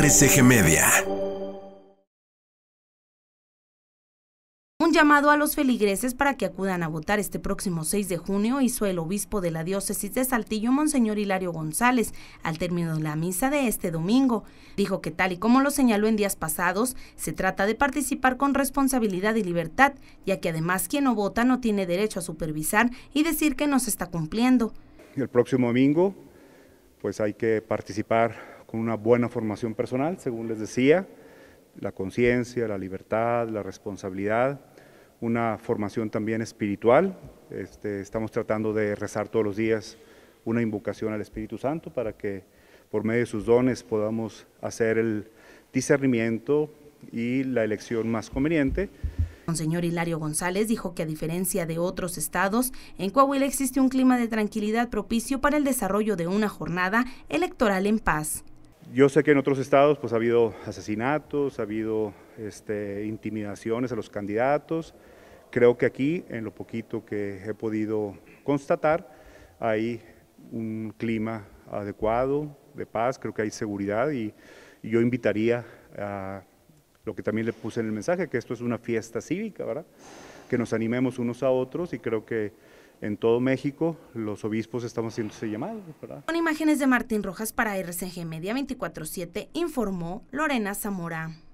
RCG Media. Un llamado a los feligreses para que acudan a votar este próximo 6 de junio hizo el obispo de la diócesis de Saltillo, Monseñor Hilario González, al término de la misa de este domingo. Dijo que tal y como lo señaló en días pasados, se trata de participar con responsabilidad y libertad, ya que además quien no vota no tiene derecho a supervisar y decir que no se está cumpliendo. El próximo domingo pues hay que participar con una buena formación personal, según les decía, la conciencia, la libertad, la responsabilidad, una formación también espiritual. Este, estamos tratando de rezar todos los días una invocación al Espíritu Santo para que por medio de sus dones podamos hacer el discernimiento y la elección más conveniente. señor Hilario González dijo que a diferencia de otros estados, en Coahuila existe un clima de tranquilidad propicio para el desarrollo de una jornada electoral en paz. Yo sé que en otros estados pues, ha habido asesinatos, ha habido este, intimidaciones a los candidatos. Creo que aquí, en lo poquito que he podido constatar, hay un clima adecuado de paz, creo que hay seguridad y, y yo invitaría a lo que también le puse en el mensaje, que esto es una fiesta cívica, ¿verdad? Que nos animemos unos a otros y creo que en todo México, los obispos estamos haciendo ese llamado. Con imágenes de Martín Rojas para RCG Media 24-7, informó Lorena Zamora.